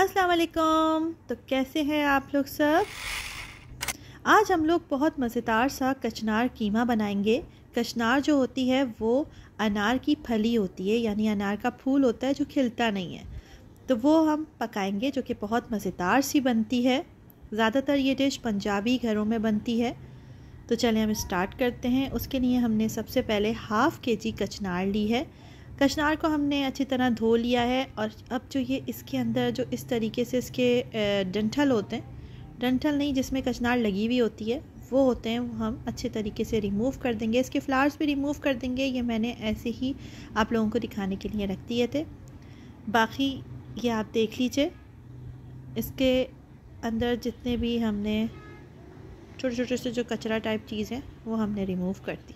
अस्सलाम वालेकुम तो कैसे हैं आप लोग सब आज हम लोग बहुत मज़ेदार सा कचनार कीमा बनाएंगे कचनार जो होती है वो अनार की फली होती है यानी अनार का फूल होता है जो खिलता नहीं है तो वो हम पकाएंगे जो कि बहुत मज़ेदार सी बनती है ज़्यादातर ये डिश पंजाबी घरों में बनती है तो चलें हम स्टार्ट करते हैं उसके लिए हमने सबसे पहले हाफ़ के जी कचनार ली है कशनार को हमने अच्छी तरह धो लिया है और अब जो ये इसके अंदर जो इस तरीके से इसके डंठल होते हैं डंठल नहीं जिसमें कचनार लगी हुई होती है वो होते हैं वो हम अच्छे तरीके से रिमूव कर देंगे इसके फ्लावर्स भी रिमूव कर देंगे ये मैंने ऐसे ही आप लोगों को दिखाने के लिए रख दिए थे बाकी ये आप देख लीजिए इसके अंदर जितने भी हमने छोटे छोटे से जो कचरा टाइप चीज़ है वो हमने रिमूव कर दी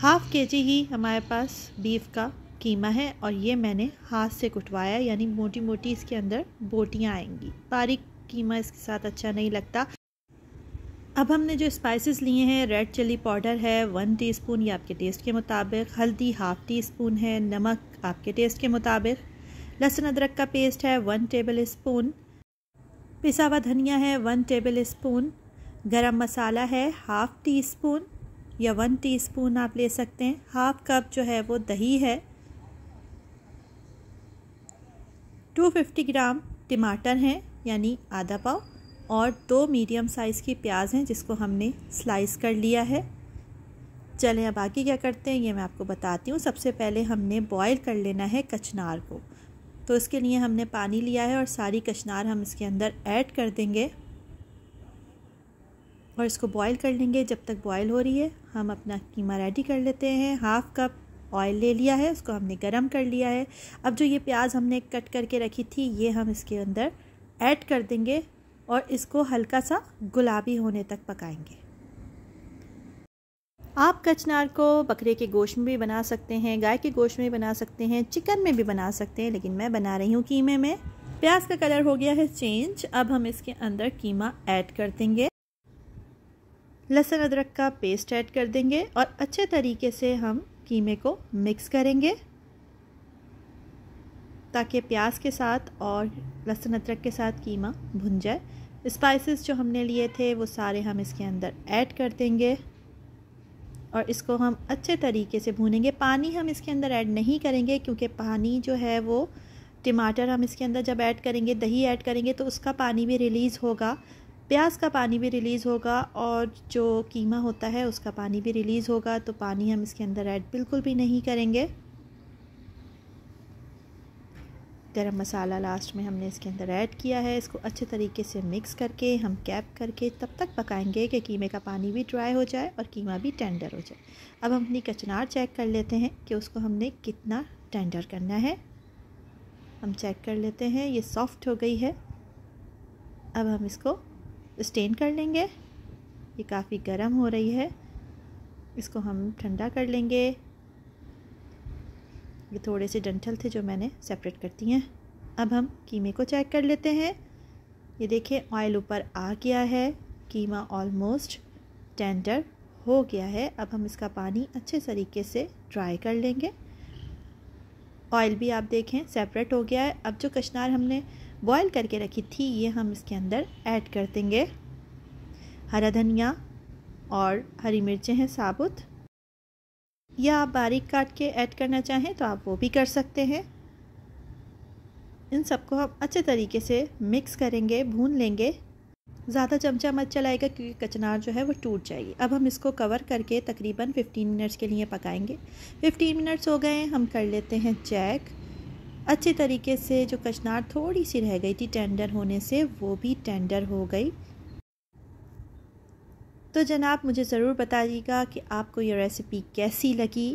हाफ़ के जी ही हमारे पास बीफ का कीमा है और ये मैंने हाथ से कुटवाया यानी मोटी मोटी इसके अंदर बोटियाँ आएंगी बारीक कीमा इसके साथ अच्छा नहीं लगता अब हमने जो स्पाइसेस लिए हैं रेड चिली पाउडर है वन टीस्पून ये आपके टेस्ट के मुताबिक हल्दी हाफ़ टी स्पून है नमक आपके टेस्ट के मुताबिक लहसुन अदरक का पेस्ट है वन टेबल स्पून पिसावा धनिया है वन टेबल स्पून गर्म मसाला है हाफ़ टी स्पून या वन टीस्पून आप ले सकते हैं हाफ कप जो है वो दही है 250 ग्राम टमाटर हैं यानी आधा पाव और दो मीडियम साइज़ की प्याज हैं जिसको हमने स्लाइस कर लिया है चलें अब आगे क्या करते हैं ये मैं आपको बताती हूँ सबसे पहले हमने बॉईल कर लेना है कचनार को तो इसके लिए हमने पानी लिया है और सारी कचनार हम इसके अंदर ऐड कर देंगे और इसको बॉईल कर लेंगे जब तक बॉईल हो रही है हम अपना कीमा रेडी कर लेते हैं हाफ़ कप ऑयल ले लिया है उसको हमने गरम कर लिया है अब जो ये प्याज हमने कट करके रखी थी ये हम इसके अंदर ऐड कर देंगे और इसको हल्का सा गुलाबी होने तक पकाएंगे आप कचनार को बकरे के गोश्त में भी बना सकते हैं गाय के गोश्त में भी बना सकते हैं चिकन में भी बना सकते हैं लेकिन मैं बना रही हूँ कीमे में प्याज का कलर हो गया है चेंज अब हम इसके अंदर कीमा ऐड कर देंगे लहसुन अदरक का पेस्ट ऐड कर देंगे और अच्छे तरीके से हम कीमे को मिक्स करेंगे ताकि प्याज के साथ और लहसुन अदरक के साथ कीमा भुन जाए स्पाइसेस जो हमने लिए थे वो सारे हम इसके अंदर ऐड कर देंगे और इसको हम अच्छे तरीके से भूनेंगे पानी हम इसके अंदर ऐड नहीं करेंगे क्योंकि पानी जो है वो टमाटर हम इसके अंदर जब ऐड करेंगे दही ऐड करेंगे तो उसका पानी भी रिलीज़ होगा प्याज का पानी भी रिलीज़ होगा और जो कीमा होता है उसका पानी भी रिलीज़ होगा तो पानी हम इसके अंदर ऐड बिल्कुल भी नहीं करेंगे गरम मसाला लास्ट में हमने इसके अंदर ऐड किया है इसको अच्छे तरीके से मिक्स करके हम कैप करके तब तक पकाएंगे कि कीमे का पानी भी ड्राई हो जाए और कीमा भी टेंडर हो जाए अब हम अपनी कचनार चेक कर लेते हैं कि उसको हमने कितना टेंडर करना है हम चेक कर लेते हैं ये सॉफ्ट हो गई है अब हम इसको स्टेन कर लेंगे ये काफ़ी गर्म हो रही है इसको हम ठंडा कर लेंगे ये थोड़े से डंठल थे जो मैंने सेपरेट कर दिए हैं अब हम कीमे को चेक कर लेते हैं ये देखें ऑयल ऊपर आ गया है कीमा ऑलमोस्ट टेंडर हो गया है अब हम इसका पानी अच्छे तरीके से ड्राई कर लेंगे ऑयल भी आप देखें सेपरेट हो गया है अब जो कशनार हमने बॉयल करके रखी थी ये हम इसके अंदर ऐड कर देंगे हरा धनिया और हरी मिर्चें हैं साबुत या आप बारीक काट के ऐड करना चाहें तो आप वो भी कर सकते हैं इन सबको हम अच्छे तरीके से मिक्स करेंगे भून लेंगे ज़्यादा चमचा मत चलाएगा क्योंकि कचनार जो है वो टूट जाएगी अब हम इसको कवर करके तकरीबन 15 मिनट्स के लिए पकाएंगे 15 मिनट्स हो गए हम कर लेते हैं चेक अच्छे तरीके से जो कचनार थोड़ी सी रह गई थी टेंडर होने से वो भी टेंडर हो गई तो जनाब मुझे ज़रूर बताइएगा कि आपको ये रेसिपी कैसी लगी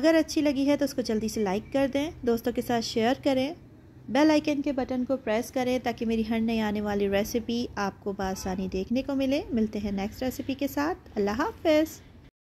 अगर अच्छी लगी है तो उसको जल्दी से लाइक कर दें दोस्तों के साथ शेयर करें बेल आइकन के बटन को प्रेस करें ताकि मेरी हर नई आने वाली रेसिपी आपको बासानी देखने को मिले मिलते हैं नेक्स्ट रेसिपी के साथ अल्लाह हाफिज़